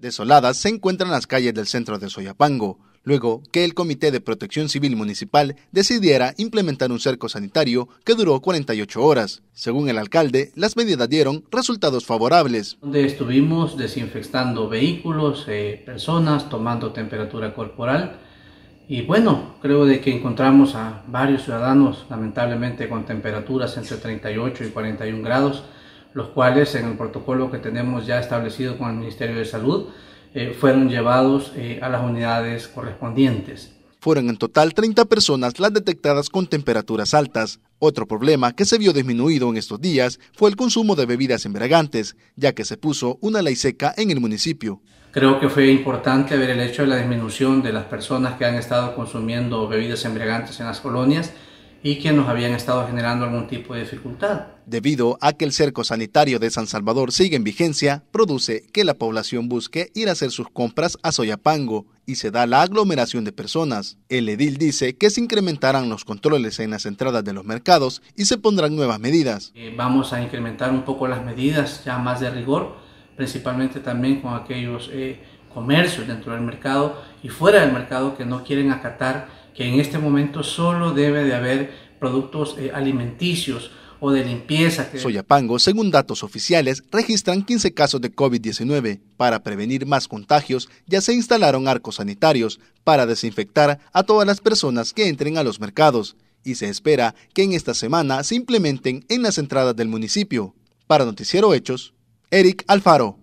desoladas se encuentran las calles del centro de Soyapango, luego que el Comité de Protección Civil Municipal decidiera implementar un cerco sanitario que duró 48 horas. Según el alcalde, las medidas dieron resultados favorables. Donde estuvimos desinfectando vehículos, eh, personas, tomando temperatura corporal. Y bueno, creo de que encontramos a varios ciudadanos lamentablemente con temperaturas entre 38 y 41 grados los cuales en el protocolo que tenemos ya establecido con el Ministerio de Salud eh, fueron llevados eh, a las unidades correspondientes. Fueron en total 30 personas las detectadas con temperaturas altas. Otro problema que se vio disminuido en estos días fue el consumo de bebidas embriagantes, ya que se puso una ley seca en el municipio. Creo que fue importante ver el hecho de la disminución de las personas que han estado consumiendo bebidas embriagantes en las colonias y que nos habían estado generando algún tipo de dificultad. Debido a que el cerco sanitario de San Salvador sigue en vigencia, produce que la población busque ir a hacer sus compras a Soyapango y se da la aglomeración de personas. El edil dice que se incrementarán los controles en las entradas de los mercados y se pondrán nuevas medidas. Eh, vamos a incrementar un poco las medidas ya más de rigor, principalmente también con aquellos eh, comercios dentro del mercado y fuera del mercado que no quieren acatar que en este momento solo debe de haber productos eh, alimenticios o de limpieza. Soyapango, según datos oficiales, registran 15 casos de COVID-19. Para prevenir más contagios, ya se instalaron arcos sanitarios para desinfectar a todas las personas que entren a los mercados y se espera que en esta semana se implementen en las entradas del municipio. Para Noticiero Hechos, Eric Alfaro.